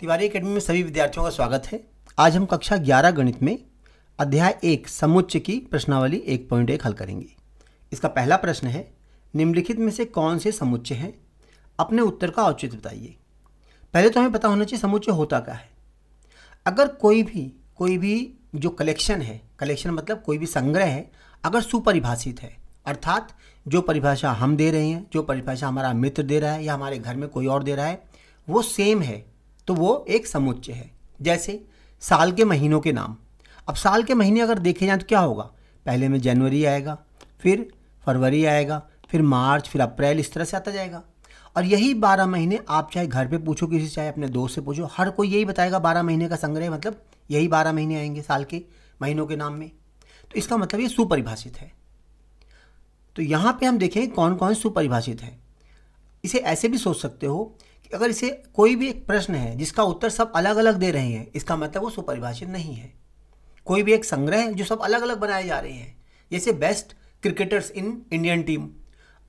Tiwari academy में सभी विद्यार्थियों का स्वागत है आज हम कक्षा 11 गणित में अध्याय एक समुच्च की प्रश्नावली एक पॉइंट एक हल करेंगे इसका पहला प्रश्न है निम्नलिखित में से कौन से समुच्चय हैं अपने उत्तर का औचित्य बताइए पहले तो हमें पता होना चाहिए समुच्चय होता क्या है अगर कोई भी कोई भी जो कलेक्शन है कलेक्शन मतलब कोई भी संग्रह है अगर सुपरिभाषित है अर्थात जो परिभाषा हम दे रहे हैं जो परिभाषा हमारा मित्र दे रहा है या हमारे घर में कोई और दे रहा है वो सेम है तो वो एक समुच्चय है जैसे साल के महीनों के नाम अब साल के महीने अगर देखे जाएँ तो क्या होगा पहले में जनवरी आएगा फिर फरवरी आएगा फिर मार्च फिर अप्रैल इस तरह से आता जाएगा और यही बारह महीने आप चाहे घर पे पूछो किसी चाहे अपने दोस्त से पूछो हर कोई यही बताएगा बारह महीने का संग्रह मतलब यही बारह महीने आएंगे साल के महीनों के नाम में तो इसका मतलब ये सुपरिभाषित है तो यहाँ पे हम देखें कौन कौन सुपरिभाषित है इसे ऐसे भी सोच सकते हो अगर इसे कोई भी एक प्रश्न है जिसका उत्तर सब अलग अलग दे रहे हैं इसका मतलब वो सुपरिभाषित नहीं है कोई भी एक संग्रह है जो सब अलग अलग बनाए जा रहे हैं जैसे best cricketers in Indian team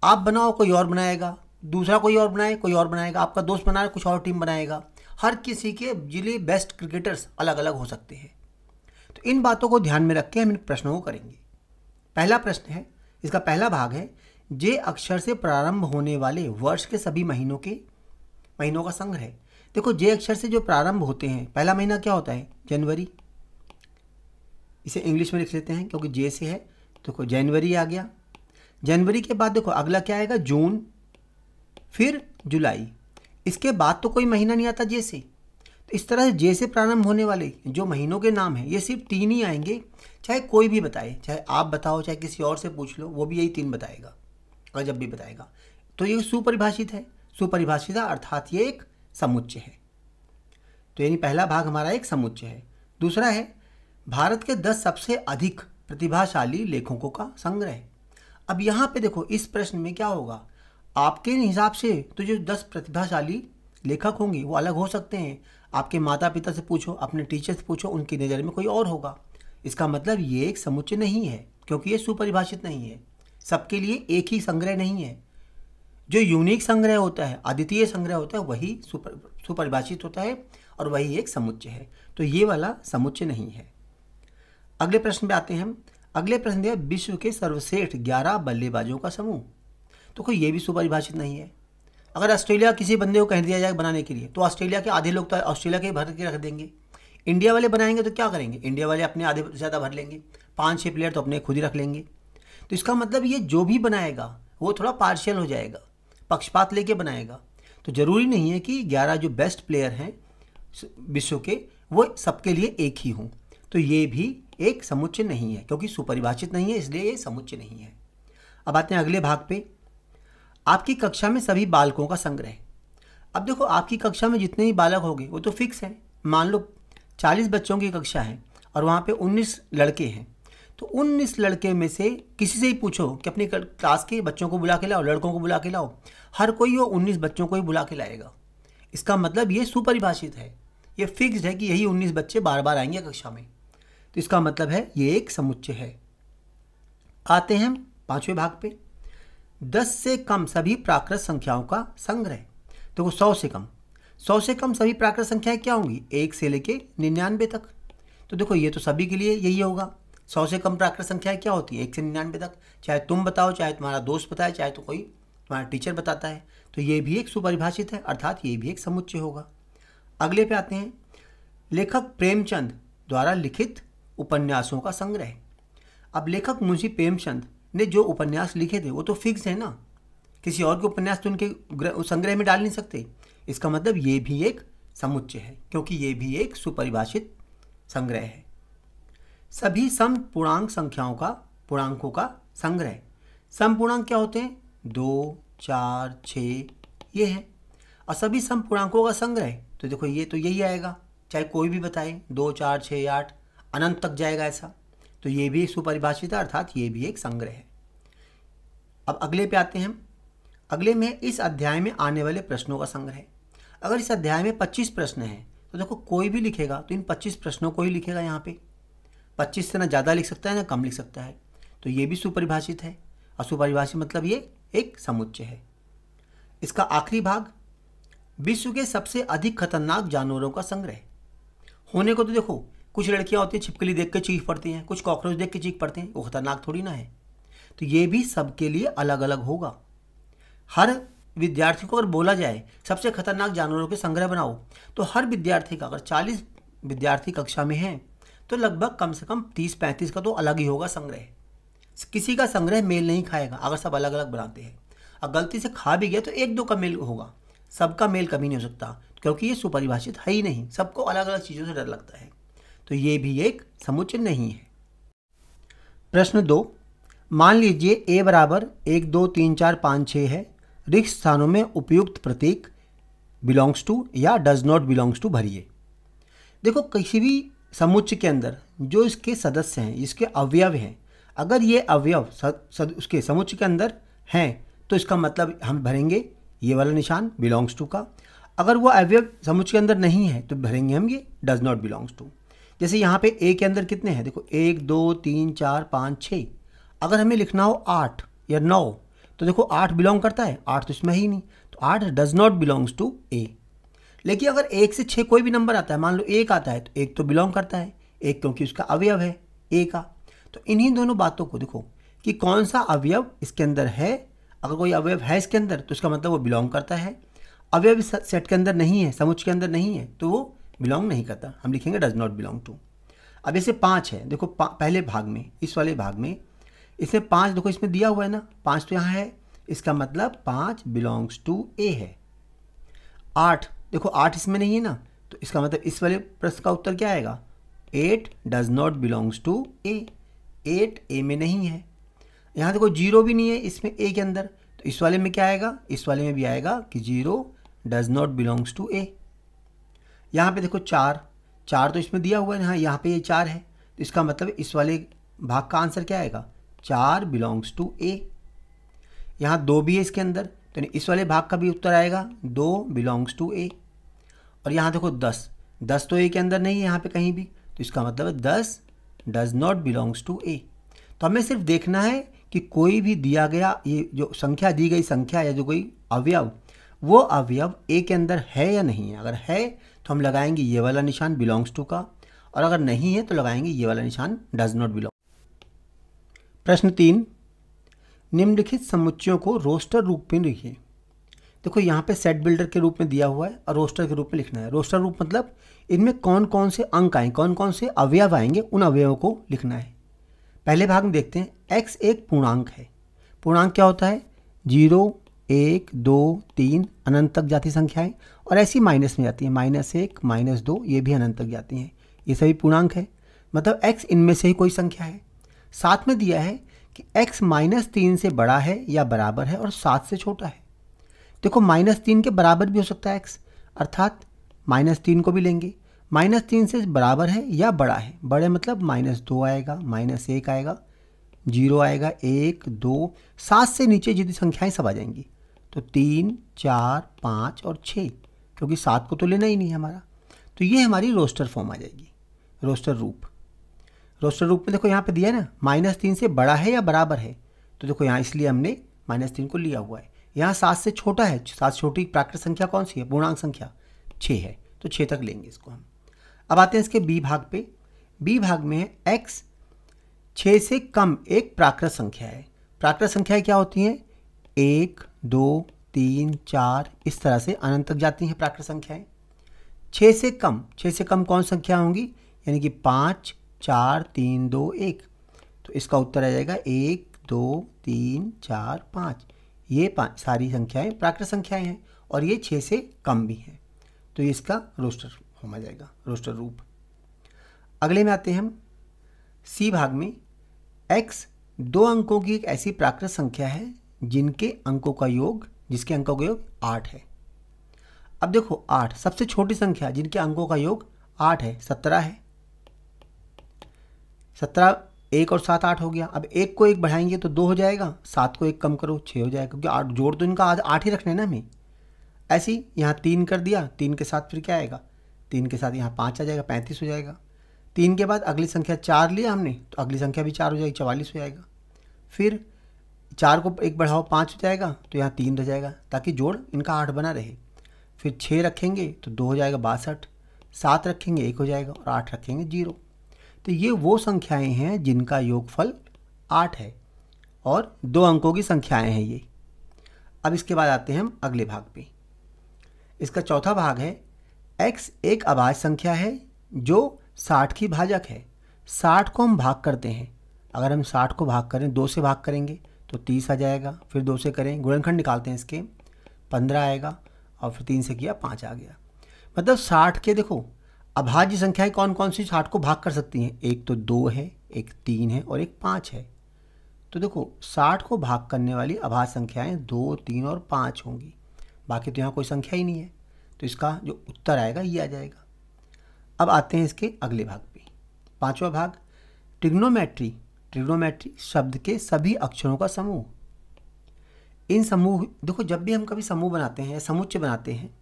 आप बनाओ कोई और बनाएगा दूसरा कोई और बनाए कोई और बनाएगा आपका दोस्त बना कुछ और टीम बनाएगा हर किसी के जिले बेस्ट क्रिकेटर्स अलग अलग हो सकते हैं तो इन बातों को ध्यान में रख के हम इन प्रश्नों को करेंगे पहला प्रश्न है इसका पहला भाग है जे अक्षर से प्रारंभ होने वाले वर्ष के सभी महीनों के महीनों का संग्रह है देखो जे अक्षर से जो प्रारंभ होते हैं पहला महीना क्या होता है जनवरी इसे इंग्लिश में लिख लेते हैं क्योंकि जे से है देखो जनवरी आ गया जनवरी के बाद देखो अगला क्या आएगा जून फिर जुलाई इसके बाद तो कोई महीना नहीं आता जे से तो इस तरह से जे से प्रारंभ होने वाले जो महीनों के नाम हैं ये सिर्फ तीन ही आएंगे चाहे कोई भी बताए चाहे आप बताओ चाहे किसी और से पूछ लो वो भी यही तीन बताएगा और जब भी बताएगा तो ये सुपरिभाषित है सुपरिभाषिता अर्थात ये एक समुच्चय है तो यानी पहला भाग हमारा एक समुच्चय है दूसरा है भारत के दस सबसे अधिक प्रतिभाशाली लेखकों का संग्रह अब यहाँ पे देखो इस प्रश्न में क्या होगा आपके हिसाब से तो जो दस प्रतिभाशाली लेखक होंगे वो अलग हो सकते हैं आपके माता पिता से पूछो अपने टीचर से पूछो उनकी नज़र में कोई और होगा इसका मतलब ये एक समुच्चय नहीं है क्योंकि ये सुपरिभाषित नहीं है सबके लिए एक ही संग्रह नहीं है जो यूनिक संग्रह होता है अद्वितीय संग्रह होता है वही सुपर सुपरिभाषित होता है और वही एक समुच्चय है तो ये वाला समुच्चय नहीं है अगले प्रश्न पे आते हैं हम अगले प्रश्न है विश्व के सर्वश्रेष्ठ ग्यारह बल्लेबाजों का समूह तो कोई ये भी सुपरिभाषित नहीं है अगर ऑस्ट्रेलिया किसी बंदे को कह दिया जाए बनाने के लिए तो ऑस्ट्रेलिया के आधे लोग तो ऑस्ट्रेलिया के भर के रख देंगे इंडिया वाले बनाएंगे तो क्या करेंगे इंडिया वाले अपने आधे ज़्यादा भर लेंगे पाँच छः प्लेयर तो अपने खुद ही रख लेंगे तो इसका मतलब ये जो भी बनाएगा वो थोड़ा पार्शियल हो जाएगा पक्षपात लेके बनाएगा तो ज़रूरी नहीं है कि ग्यारह जो बेस्ट प्लेयर हैं विश्व के वो सबके लिए एक ही हों तो ये भी एक समुच्चय नहीं है क्योंकि सुपरिभाषित नहीं है इसलिए ये समुच्चय नहीं है अब आते हैं अगले भाग पे आपकी कक्षा में सभी बालकों का संग्रह अब देखो आपकी कक्षा में जितने ही बालक होंगे वो तो फिक्स हैं मान लो चालीस बच्चों की कक्षा है और वहाँ पे उन्नीस लड़के हैं तो उन्नीस लड़के में से किसी से ही पूछो कि अपनी क्लास के बच्चों को बुला के लाओ लड़कों को बुला के लाओ हर कोई वो उन्नीस बच्चों को ही बुला के लाएगा इसका मतलब ये सुपरिभाषित है ये फिक्स्ड है कि यही उन्नीस बच्चे बार बार आएंगे कक्षा में तो इसका मतलब है ये एक समुच्चय है आते हैं हम पाँचवें भाग पे दस से कम सभी प्राकृत संख्याओं का संग्रह देखो वो सौ से कम सौ से कम सभी प्राकृत संख्याएं क्या होंगी एक से लेके निन्यानवे तक तो देखो ये तो सभी के लिए यही होगा सौ से कम प्राकृत संख्या क्या होती है एक से निन्यानवे तक चाहे तुम बताओ चाहे तुम्हारा दोस्त बताए चाहे तो कोई तुम्हारा टीचर बताता है तो ये भी एक सुपरिभाषित है अर्थात ये भी एक समुच्चय होगा अगले पे आते हैं लेखक प्रेमचंद द्वारा लिखित उपन्यासों का संग्रह अब लेखक मुंशी प्रेमचंद ने जो उपन्यास लिखे थे वो तो फिक्स है ना किसी और के उपन्यास तो उनके संग्रह में डाल नहीं सकते इसका मतलब ये भी एक समुच्चय है क्योंकि ये भी एक सुपरिभाषित संग्रह है सभी सम पूर्णांक संख्याओं का पूर्णांकों का संग्रह सम पूर्णांक क्या होते हैं दो चार छ ये है और सभी सम पूर्णांकों का संग्रह तो देखो ये तो यही आएगा चाहे कोई भी बताए दो चार छः आठ अनंत तक जाएगा ऐसा तो ये भी एक सुपरिभाषित अर्थात ये भी एक संग्रह है अब अगले पे आते हैं हम अगले में इस अध्याय में आने वाले प्रश्नों का संग्रह अगर इस अध्याय में पच्चीस प्रश्न हैं तो देखो कोई भी लिखेगा तो इन पच्चीस प्रश्नों को ही लिखेगा यहाँ पे पच्चीस से ना ज़्यादा लिख सकता है ना कम लिख सकता है तो ये भी सुपरिभाषित है असुपरिभाषित मतलब ये एक समुच्चय है इसका आखिरी भाग विश्व के सबसे अधिक खतरनाक जानवरों का संग्रह होने को तो देखो कुछ लड़कियां होती हैं छिपकली देख के चीख पड़ती हैं कुछ कॉकरोच देख के चीख पड़ते हैं वो खतरनाक थोड़ी ना है तो ये भी सबके लिए अलग अलग होगा हर विद्यार्थी को अगर बोला जाए सबसे खतरनाक जानवरों के संग्रह बनाओ तो हर विद्यार्थी का अगर 40 विद्यार्थी कक्षा में हैं तो लगभग कम से कम तीस पैंतीस का तो अलग ही होगा संग्रह किसी का संग्रह मेल नहीं खाएगा अगर सब अलग अलग बनाते हैं और गलती से खा भी गया तो एक दो का मेल होगा सबका मेल कभी नहीं हो सकता क्योंकि ये सुपरिभाषित है ही नहीं सबको अलग अलग चीज़ों से डर लगता है तो ये भी एक समुच्चय नहीं है प्रश्न दो मान लीजिए ए बराबर एक दो तीन चार पाँच छः है रिक्त स्थानों में उपयुक्त प्रतीक बिलोंग्स टू या डज नॉट बिलोंग्स टू भरिए देखो किसी भी समुच्चय के अंदर जो इसके सदस्य हैं इसके अवयव हैं अगर ये अवयव उसके समुच्चय के अंदर हैं तो इसका मतलब हम भरेंगे ये वाला निशान बिलोंग्स टू का अगर वो अवयव समुच्चय के अंदर नहीं है तो भरेंगे हम ये डज नॉट बिलोंग्स टू जैसे यहाँ पे ए के अंदर कितने हैं देखो एक दो तीन चार पाँच छः अगर हमें लिखना हो आठ या नौ तो देखो आठ बिलोंग करता है आठ तो इसमें ही नहीं तो आठ does not belongs to A लेकिन अगर एक से छः कोई भी नंबर आता है मान लो एक आता है तो एक तो बिलोंग करता है एक क्योंकि उसका अवयव है ए का तो इन्हीं दोनों बातों को देखो कि कौन सा अवयव इसके अंदर है अगर कोई अवयव है इसके अंदर तो इसका मतलब वो बिलोंग करता है अवयव सेट के अंदर नहीं है समुच के अंदर नहीं है तो वो बिलोंग नहीं करता हम लिखेंगे डज नॉट बिलोंग टू अब ऐसे पाँच है देखो पहले भाग में इस वाले भाग में इसे पाँच देखो इसमें दिया हुआ है ना पाँच तो यहाँ है इसका मतलब पाँच बिलोंग्स टू ए है आठ देखो आठ इसमें नहीं है ना तो इसका मतलब इस वाले प्रश्न का उत्तर क्या आएगा eight does not belongs to A eight A में नहीं है यहाँ देखो जीरो भी नहीं है इसमें ए के अंदर तो इस वाले में क्या आएगा इस वाले में भी आएगा कि zero does not belongs to A यहाँ पे देखो चार चार तो इसमें दिया हुआ है हाँ यहाँ पे ये यह चार है तो इसका मतलब इस वाले भाग का आंसर क्या आएगा चार बिलोंग्स टू ए यहाँ दो भी है इसके अंदर तो इस वाले भाग का भी उत्तर आएगा दो बिलोंग्स टू ए और यहाँ देखो दस दस तो ए के अंदर नहीं है यहाँ पे कहीं भी तो इसका मतलब है दस does not belongs to A तो हमें सिर्फ देखना है कि कोई भी दिया गया ये जो संख्या दी गई संख्या या जो कोई अवयव वो अवयव ए के अंदर है या नहीं है अगर है तो हम लगाएंगे ये वाला निशान बिलोंग्स टू का और अगर नहीं है तो लगाएंगे ये वाला निशान डज नॉट बिलोंग प्रश्न तीन निम्नलिखित समुच्चयों को रोस्टर रूप में लिखिए देखो यहाँ पे सेट बिल्डर के रूप में दिया हुआ है और रोस्टर के रूप में लिखना है रोस्टर रूप मतलब इनमें कौन कौन से अंक आए कौन कौन से अवयव आएंगे उन अवयवों को लिखना है पहले भाग में देखते हैं एक्स एक पूर्णांक है पूर्णांक क्या होता है जीरो एक दो तीन अनंत तक जाती संख्याएं और ऐसी माइनस में जाती हैं माइनस एक माइनस दो ये भी अनंत तक जाती हैं ये सभी पूर्णांक है मतलब एक्स इनमें से ही कोई संख्या है साथ में दिया है कि एक्स माइनस तीन से बड़ा है या बराबर है और सात से छोटा है देखो माइनस तीन के बराबर भी हो सकता है एक्स अर्थात माइनस तीन को भी लेंगे माइनस तीन से बराबर है या बड़ा है बड़े मतलब माइनस दो आएगा माइनस एक आएगा जीरो आएगा एक दो सात से नीचे जितनी संख्याएं सब आ जाएंगी तो तीन चार पाँच और छः क्योंकि सात को तो लेना ही नहीं है हमारा तो ये हमारी रोस्टर फॉर्म आ जाएगी रोस्टर रूप रोस्टर रूप में देखो यहाँ पे दिया है ना माइनस तीन से बड़ा है या बराबर है तो देखो यहाँ इसलिए हमने माइनस तीन को लिया हुआ है यहाँ सात से छोटा है सात छोटी प्राकृत संख्या कौन सी है पूर्णांक संख्या छः है तो छः तक लेंगे इसको हम अब आते हैं इसके बी भाग पे बी भाग में है एक्स छः से कम एक प्राकृत संख्या है प्राकृत संख्याएँ क्या होती हैं एक दो तीन चार इस तरह से अनंत तक जाती हैं प्राकृत संख्याएँ छः से कम छः से कम कौन संख्या होंगी यानी कि पाँच चार तीन दो एक तो इसका उत्तर आ जाएगा एक दो तीन चार पाँच ये सारी संख्याएं प्राकृत संख्याएं हैं और ये छः से कम भी हैं तो इसका रोस्टर हो जाएगा रोस्टर रूप अगले में आते हैं हम सी भाग में एक्स दो अंकों की एक ऐसी प्राकृत संख्या है जिनके अंकों का योग जिसके अंकों का योग आठ है अब देखो आठ सबसे छोटी संख्या जिनके अंकों का योग आठ है सत्रह है सत्रह एक और सात आठ हो गया अब एक को एक बढ़ाएंगे तो दो हो जाएगा सात को एक कम करो छः हो जाएगा क्योंकि आठ जोड़ तो इनका आज आठ ही रखना है ना हमें ऐसे ही यहाँ तीन कर दिया तीन के साथ फिर क्या आएगा तीन के साथ यहाँ पाँच आ जाएगा पैंतीस हो जाएगा तीन के बाद अगली संख्या चार लिया हमने तो अगली संख्या भी चार हो जाएगी चवालीस हो जाएगा फिर चार को एक बढ़ाओ पाँच हो जाएगा तो यहाँ तीन रह जाएगा ताकि जोड़ इनका आठ बना रहे फिर छः रखेंगे तो दो हो जाएगा बासठ सात रखेंगे एक हो जाएगा और आठ रखेंगे जीरो तो ये वो संख्याएं हैं जिनका योगफल आठ है और दो अंकों की संख्याएं हैं ये अब इसके बाद आते हैं हम अगले भाग पे इसका चौथा भाग है x एक अभाज्य संख्या है जो साठ की भाजक है साठ को हम भाग करते हैं अगर हम साठ को भाग करें दो से भाग करेंगे तो तीस आ जाएगा फिर दो से करें गुणनखंड निकालते हैं इसके पंद्रह आएगा और फिर तीन से किया पाँच आ गया मतलब साठ के देखो अभाज्य संख्याएं कौन कौन सी साठ को भाग कर सकती हैं एक तो दो है एक तीन है और एक पाँच है तो देखो साठ को भाग करने वाली अभाज संख्याएं दो तीन और पाँच होंगी बाकी तो यहाँ कोई संख्या ही नहीं है तो इसका जो उत्तर आएगा ये आ जाएगा अब आते हैं इसके अगले भाग पे पांचवा भाग ट्रिग्नोमेट्री ट्रिग्नोमेट्री शब्द के सभी अक्षरों का समूह इन समूह देखो जब भी हम कभी समूह बनाते हैं या समुच्चय बनाते हैं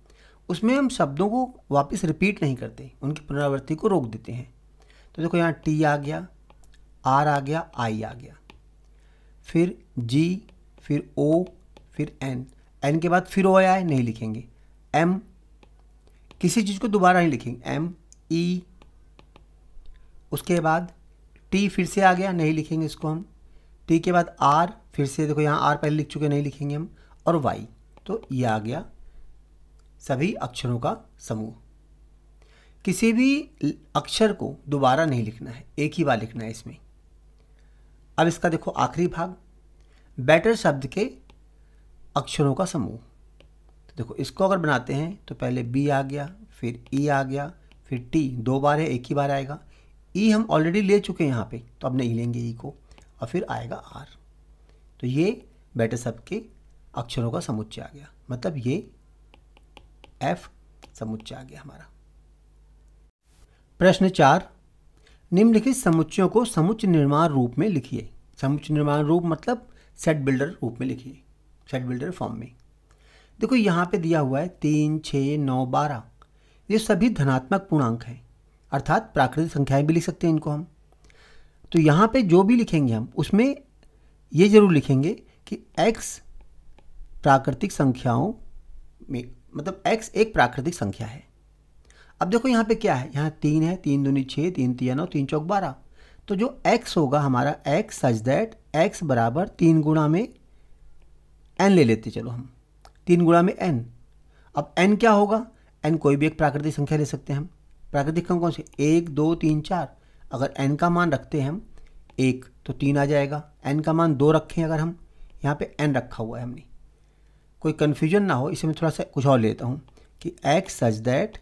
उसमें हम शब्दों को वापस रिपीट नहीं करते उनकी पुनरावृत्ति को रोक देते हैं तो देखो यहाँ टी आ गया आर आ गया आई आ गया फिर जी फिर ओ फिर एन एन के बाद फिर ओ आया नहीं लिखेंगे एम किसी चीज़ को दोबारा नहीं लिखेंगे एम ई e, उसके बाद टी फिर से आ गया नहीं लिखेंगे इसको हम टी के बाद आर फिर से देखो यहाँ आर पहले लिख चुके नहीं लिखेंगे हम और वाई तो ये आ गया सभी अक्षरों का समूह किसी भी अक्षर को दोबारा नहीं लिखना है एक ही बार लिखना है इसमें अब इसका देखो आखिरी भाग बैटर शब्द के अक्षरों का समूह तो देखो इसको अगर बनाते हैं तो पहले बी आ गया फिर ई e आ गया फिर टी दो बार है एक ही बार आएगा ई e हम ऑलरेडी ले चुके हैं यहाँ पे तो अब नहीं लेंगे ई e को और फिर आएगा आर तो ये बेटर शब्द के अक्षरों का समुच्चय आ गया मतलब ये एफ समुच्चय आ गया हमारा प्रश्न चार निम्नलिखित समुच्चयों को समुच्च निर्माण रूप में लिखिए समुच्च निर्माण रूप मतलब सेट बिल्डर रूप में लिखिए सेट बिल्डर फॉर्म में देखो यहाँ पे दिया हुआ है तीन छः नौ बारह ये सभी धनात्मक पूर्णांक हैं अर्थात प्राकृतिक संख्याएं भी लिख सकते हैं इनको हम तो यहाँ पे जो भी लिखेंगे हम उसमें ये ज़रूर लिखेंगे कि x प्राकृतिक संख्याओं में मतलब एक्स एक प्राकृतिक संख्या है अब देखो यहाँ पे क्या है यहाँ तीन है तीन दूनी छः तीन तीन नौ तीन चौक बारह तो जो एक्स होगा हमारा एक्स सच दैट एक्स बराबर तीन गुणा में एन ले लेते चलो हम तीन गुणा में एन अब एन क्या होगा एन कोई भी एक प्राकृतिक संख्या ले सकते हैं हम प्राकृतिक कौन कौन से एक दो तीन चार अगर एन का मान रखते हैं हम एक तो तीन आ जाएगा एन का मान दो रखें अगर हम यहाँ पे एन रखा हुआ है हमने कोई कन्फ्यूजन ना हो इसे मैं थोड़ा सा कुछ और लेता हूँ कि एक्स सच दैट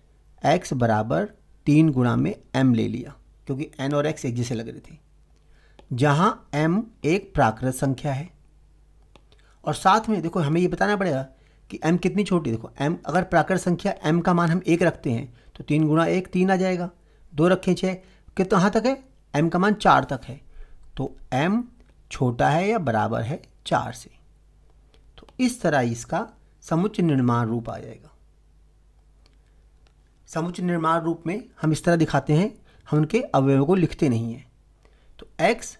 एक्स बराबर तीन गुणा में एम ले लिया क्योंकि एन और एक्स एक जैसे लग रहे थे जहाँ एम एक प्राकृत संख्या है और साथ में देखो हमें ये बताना पड़ेगा कि एम कितनी छोटी देखो एम अगर प्राकृत संख्या एम का मान हम एक रखते हैं तो तीन गुणा एक तीन आ जाएगा दो रखें छः कितना तक है एम का मान चार तक है तो एम छोटा है या बराबर है चार से इस तरह इसका समुच्च निर्माण रूप आ जाएगा समुच्च निर्माण रूप में हम इस तरह दिखाते हैं हम उनके अवयव को लिखते नहीं हैं तो x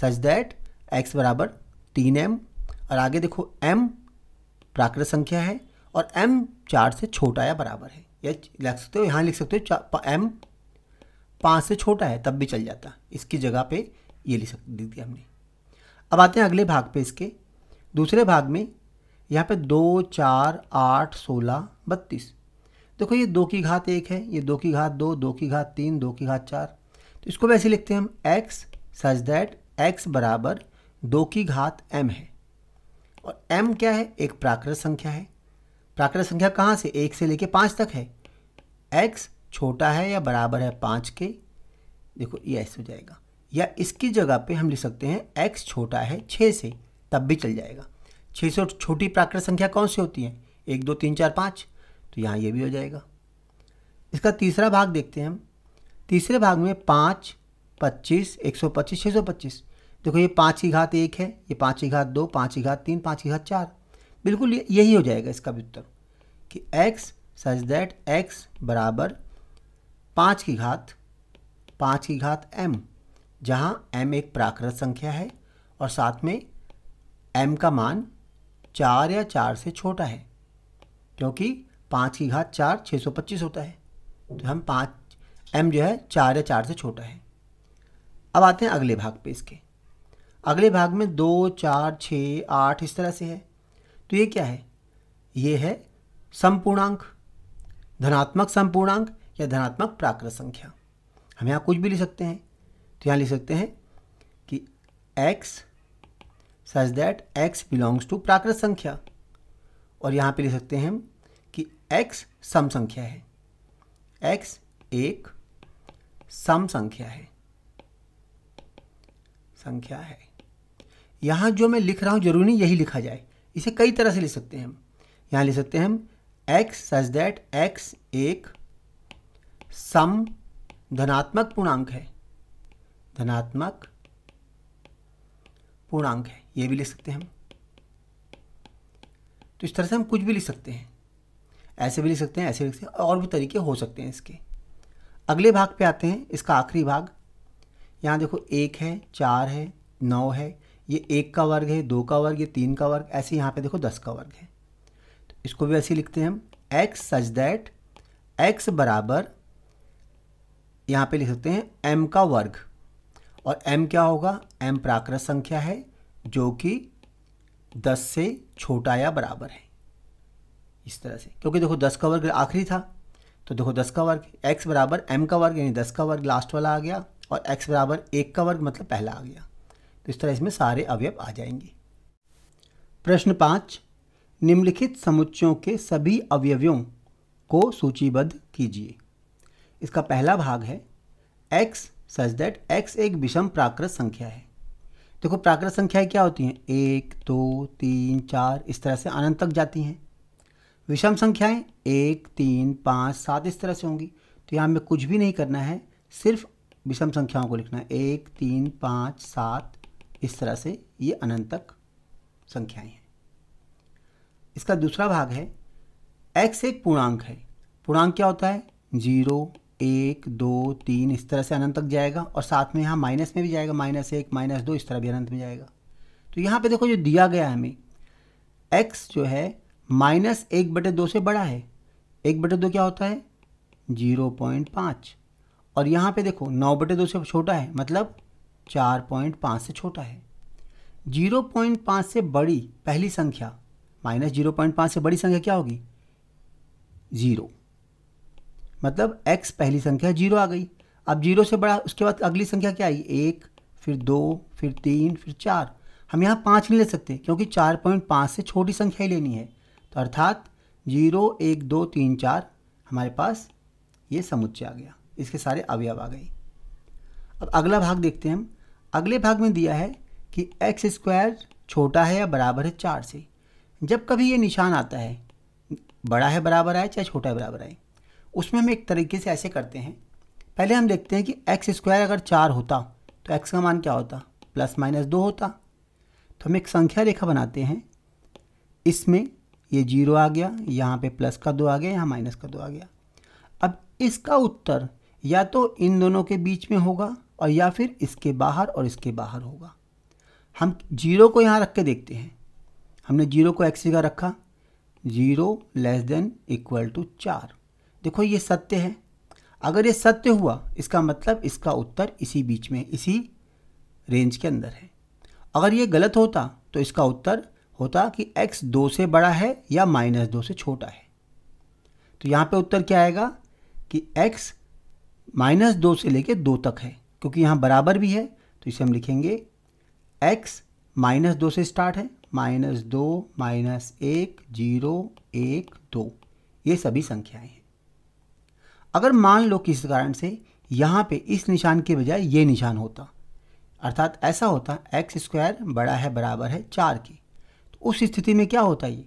सच दैट x बराबर तीन एम और आगे देखो m प्राकृत संख्या है और m चार से छोटा या बराबर है या लिख सकते हो यहाँ लिख सकते हो m पाँच से छोटा है तब भी चल जाता इसकी जगह पे ये लिख सक लिख दिया हमने अब आते हैं अगले भाग पे इसके दूसरे भाग में यहाँ पे दो चार आठ सोलह बत्तीस देखो ये दो की घात एक है ये दो की घात दो दो की घात तीन दो की घात चार तो इसको वैसे लिखते हैं हम एक्स सच दैट एक्स बराबर दो की घात एम है और एम क्या है एक प्राकृत संख्या है प्राकृत संख्या कहाँ से एक से लेके पाँच तक है एक्स छोटा है या बराबर है पाँच के देखो ये ऐसे हो जाएगा या इसकी जगह पे हम लिख सकते हैं x छोटा है छः से तब भी चल जाएगा छः सौ छोटी प्राकृत संख्या कौन सी होती है एक दो तीन चार पाँच तो यहाँ ये भी हो जाएगा इसका तीसरा भाग देखते हैं हम तीसरे भाग में पाँच पच्चीस एक सौ पच्चीस छः सौ पच्चीस देखो ये पाँच की घात एक है ये पाँच की घात दो पाँच की घात तीन पाँच की घात चार बिल्कुल यही हो जाएगा इसका भी उत्तर कि x सच दैट x बराबर पाँच की घात पाँच की घात m जहाँ m एक प्राकृत संख्या है और साथ में m का मान चार या चार से छोटा है क्योंकि पाँच की घात चार छः सौ पच्चीस होता है तो हम पाँच एम जो है चार या चार से छोटा है अब आते हैं अगले भाग पे इसके अगले भाग में दो चार छः आठ इस तरह से है तो ये क्या है ये है संपूर्णांक धनात्मक संपूर्णांक या धनात्मक प्राकृत संख्या हम यहाँ कुछ भी लिख सकते हैं तो यहाँ लिख सकते हैं कि x such that x belongs to प्राकृत संख्या और यहाँ पे लिख सकते हैं हम कि x सम संख्या है x एक सम संख्या है संख्या है यहाँ जो मैं लिख रहा हूँ जरूरी नहीं यही लिखा जाए इसे कई तरह से लिख सकते हैं हम यहाँ लिख सकते हैं हम एक्स सच दैट एक्स एक सम धनात्मक पूर्णांक है धनात्मक पूर्णांक है ये भी लिख सकते हैं हम तो इस तरह से हम कुछ भी लिख सकते हैं ऐसे भी लिख सकते हैं ऐसे लिख सकते हैं और भी तरीके हो सकते हैं इसके अगले भाग पे आते हैं इसका आखिरी भाग यहाँ देखो एक है चार है नौ है ये एक का वर्ग है दो का वर्ग ये तीन का वर्ग ऐसे यहाँ पे देखो दस का वर्ग है तो इसको भी ऐसे लिखते हैं हम एक्स सच दैट एक्स बराबर यहाँ पे लिख सकते हैं एम का वर्ग और एम क्या होगा एम प्राकृत संख्या है जो कि दस से छोटा या बराबर है इस तरह से क्योंकि देखो दस का वर्ग आखिरी था तो देखो दस का वर्ग एक्स बराबर एम का वर्ग यानी दस का वर्ग लास्ट वाला आ गया और एक्स बराबर एक का वर्ग मतलब पहला आ गया तो इस तरह इसमें सारे अवयव आ जाएंगे प्रश्न पाँच निम्नलिखित समुच्चयों के सभी अवयवों को सूचीबद्ध कीजिए इसका पहला भाग है एक्स सच दैट एक्स एक विषम प्राकृत संख्या है देखो प्राकृत संख्याएं क्या होती हैं एक दो तीन चार इस तरह से अनंत तक जाती हैं विषम संख्याएं एक तीन पाँच सात इस तरह से होंगी तो यहाँ हमें कुछ भी नहीं करना है सिर्फ विषम संख्याओं को लिखना है एक तीन पाँच सात इस तरह से ये अनंत तक संख्याएं हैं इसका दूसरा भाग है एक्स एक पूर्णांक है पूर्णांक क्या होता है जीरो एक दो तीन इस तरह से अनंत तक जाएगा और साथ में यहाँ माइनस में भी जाएगा माइनस एक माइनस दो इस तरह भी अनंत में जाएगा तो यहाँ पे देखो जो दिया गया हमें एक्स जो है माइनस एक बटे दो से बड़ा है एक बटे दो क्या होता है जीरो पॉइंट पाँच और यहाँ पे देखो नौ बटे दो से छोटा है मतलब चार पॉइंट पाँच से छोटा है जीरो पॉइंट पाँच से बड़ी पहली संख्या माइनस जीरो पॉइंट पाँच से बड़ी संख्या क्या होगी ज़ीरो मतलब x पहली संख्या जीरो आ गई अब जीरो से बड़ा उसके बाद अगली संख्या क्या आई एक फिर दो फिर तीन फिर चार हम यहाँ पाँच नहीं ले सकते क्योंकि चार पॉइंट पाँच से छोटी संख्या ही लेनी है तो अर्थात जीरो एक दो तीन चार हमारे पास ये समुच्चय आ गया इसके सारे अवयव आ गए अब अगला भाग देखते हैं हम अगले भाग में दिया है कि एक्स स्क्वायर छोटा है या बराबर है चार से जब कभी ये निशान आता है बड़ा है बराबर आए चाहे छोटा है बराबर आए उसमें हम एक तरीके से ऐसे करते हैं पहले हम देखते हैं कि एक्स स्क्वायर अगर चार होता तो एक्स का मान क्या होता प्लस माइनस दो होता तो हम एक संख्या रेखा बनाते हैं इसमें ये जीरो आ गया यहाँ पे प्लस का दो आ गया यहाँ माइनस का दो आ गया अब इसका उत्तर या तो इन दोनों के बीच में होगा और या फिर इसके बाहर और इसके बाहर होगा हम जीरो को यहाँ रख के देखते हैं हमने जीरो को एक्स जगह रखा zero less than equal to चार देखो ये सत्य है अगर ये सत्य हुआ इसका मतलब इसका उत्तर इसी बीच में इसी रेंज के अंदर है अगर ये गलत होता तो इसका उत्तर होता कि x दो से बड़ा है या माइनस दो से छोटा है तो यहाँ पे उत्तर क्या आएगा कि x माइनस दो से लेके दो तक है क्योंकि यहाँ बराबर भी है तो इसे हम लिखेंगे x माइनस दो से स्टार्ट है माइनस दो माइनस एक जीरो एक दो ये सभी संख्याएं हैं अगर मान लो किस कारण से यहाँ पे इस निशान के बजाय ये निशान होता अर्थात ऐसा होता एक्स स्क्वायर बड़ा है बराबर है चार के तो उस स्थिति में क्या होता ये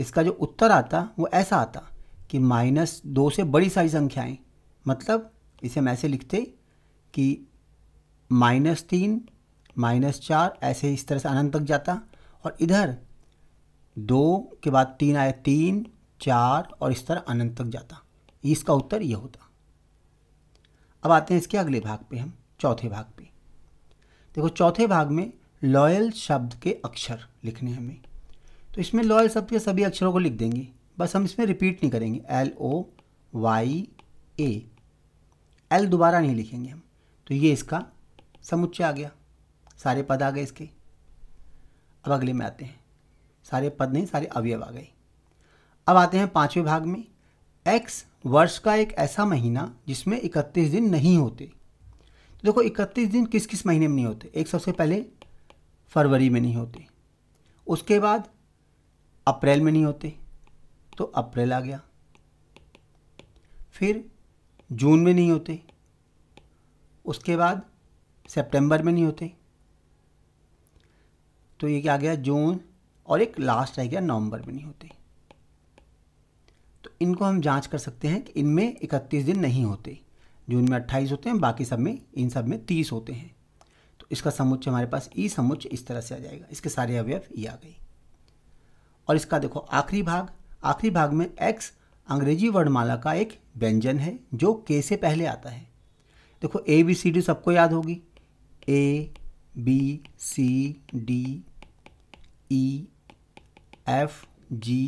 इसका जो उत्तर आता वो ऐसा आता कि माइनस दो से बड़ी सारी संख्याएं मतलब इसे हम ऐसे लिखते कि माइनस तीन माइनस चार ऐसे इस तरह से अनंत तक जाता और इधर दो के बाद तीन आए तीन चार और इस तरह अनंत तक जाता इसका उत्तर यह होता अब आते हैं इसके अगले भाग पे हम चौथे भाग पे देखो चौथे भाग में लॉयल शब्द के अक्षर लिखने हमें तो इसमें लॉयल शब्द के सभी अक्षरों को लिख देंगे बस हम इसमें रिपीट नहीं करेंगे L O Y A L दोबारा नहीं लिखेंगे हम तो ये इसका समुच्चय आ गया सारे पद आ गए इसके अब अगले में आते हैं सारे पद नहीं सारे अवयव आ गए अब आते हैं पांचवें भाग में एक्स वर्ष का एक ऐसा महीना जिसमें इकतीस दिन नहीं होते तो देखो इकतीस दिन किस किस महीने में नहीं होते एक सबसे पहले फरवरी में नहीं होते उसके बाद अप्रैल में नहीं होते तो अप्रैल आ गया फिर जून में नहीं होते उसके बाद सितंबर में नहीं होते तो ये क्या आ गया जून और एक लास्ट रह गया नवंबर में नहीं होते इनको हम जांच कर सकते हैं कि इनमें 31 दिन नहीं होते जून में 28 होते हैं बाकी सब में इन सब में 30 होते हैं तो इसका समुच्चय हमारे पास ई समुच्च इस तरह से आ जाएगा इसके सारे अवयव ई आ गई और इसका देखो आखिरी भाग आखिरी भाग में एक्स अंग्रेजी वर्णमाला का एक व्यंजन है जो के से पहले आता है देखो ए बी सी डी सबको याद होगी A B C D E F G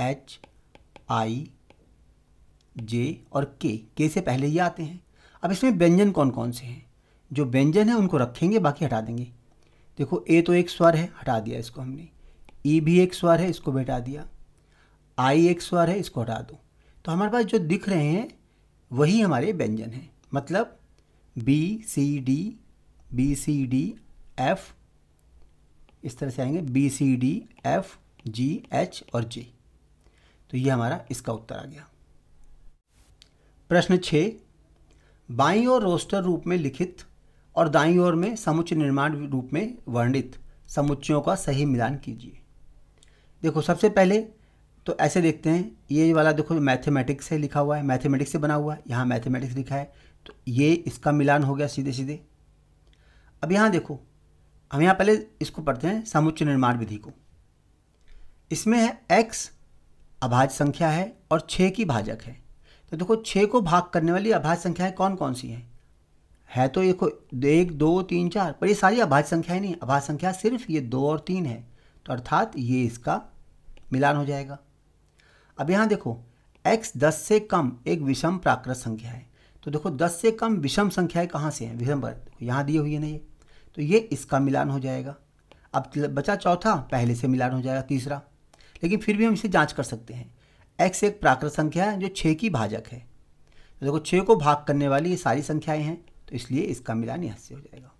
H I J और के के से पहले ये आते हैं अब इसमें व्यंजन कौन कौन से हैं जो व्यंजन है उनको रखेंगे बाकी हटा देंगे देखो ए तो एक स्वर है हटा दिया इसको हमने ई भी एक स्वर है इसको बैठा दिया आई एक स्वर है इसको हटा दो तो हमारे पास जो दिख रहे हैं वही हमारे व्यंजन हैं मतलब B C D B C D F इस तरह से आएंगे B C D F G H और जे तो ये हमारा इसका उत्तर आ गया प्रश्न छः बाई ओर रोस्टर रूप में लिखित और दाई ओर में समुच्च निर्माण रूप में वर्णित समुच्चयों का सही मिलान कीजिए देखो सबसे पहले तो ऐसे देखते हैं ये वाला देखो मैथमेटिक्स से लिखा हुआ है मैथमेटिक्स से बना हुआ है यहाँ मैथमेटिक्स लिखा है तो ये इसका मिलान हो गया सीधे सीधे अब यहाँ देखो हम यहाँ पहले इसको पढ़ते हैं समुच्च निर्माण विधि को इसमें है एक्स अभाज्य संख्या है और छः की भाजक है तो देखो छः को भाग करने वाली अभाज्य संख्याएँ कौन कौन सी हैं है तो देखो एक दो तीन चार पर ये सारी अभाज्य संख्याएं नहीं अभाज्य संख्या सिर्फ ये दो और तीन है तो अर्थात ये इसका मिलान हो जाएगा अब यहाँ देखो x 10 से कम एक विषम प्राकृत संख्या है तो देखो 10 से कम विषम संख्याएं कहाँ से हैं विषम यहाँ दिए हुए ना ये तो ये इसका मिलान हो जाएगा अब बचा चौथा पहले से मिलान हो जाएगा तीसरा लेकिन फिर भी हम इसे जांच कर सकते हैं एक्स एक प्राकृत संख्या है जो छः की भाजक है तो देखो छः को भाग करने वाली ये सारी संख्याएं हैं तो इसलिए इसका मिलान यहाँ से हो जाएगा